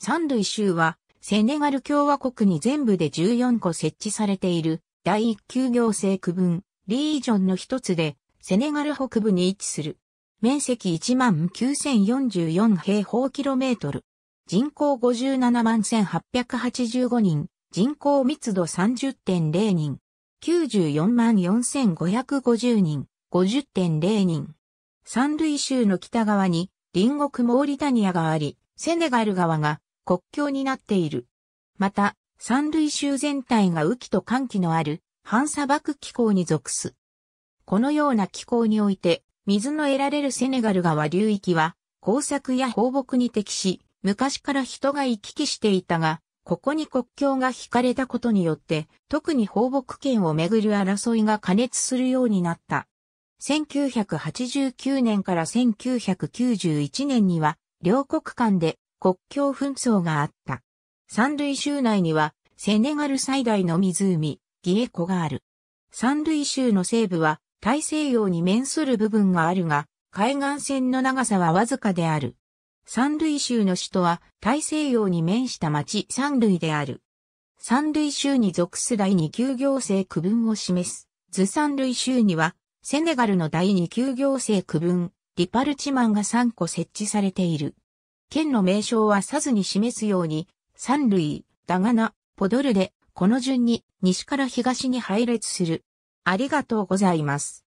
三イ州は、セネガル共和国に全部で14個設置されている、第一級行政区分、リージョンの一つで、セネガル北部に位置する。面積19,044平方キロメートル。人口571,885人。人口密度30.0人。944,550人。50.0人。三イ州の北側に、隣国モーリタニアがあり、セネガル側が国境になっている。また、三類州全体が雨季と寒季のある反砂漠気候に属す。このような気候において、水の得られるセネガル川流域は、工作や放牧に適し、昔から人が行き来していたが、ここに国境が引かれたことによって、特に放牧権をめぐる争いが過熱するようになった。1989年から1991年には、両国間で国境紛争があった。三類州内には、セネガル最大の湖、ギエコがある。三類州の西部は、大西洋に面する部分があるが、海岸線の長さはわずかである。三類州の首都は大西洋に面した町三類である。三類州に属す第二級行政区分を示す。図三類州には、セネガルの第二級行政区分、リパルチマンが3個設置されている。県の名称はさずに示すように、三類、ダガナ、ポドルで、この順に西から東に配列する。ありがとうございます。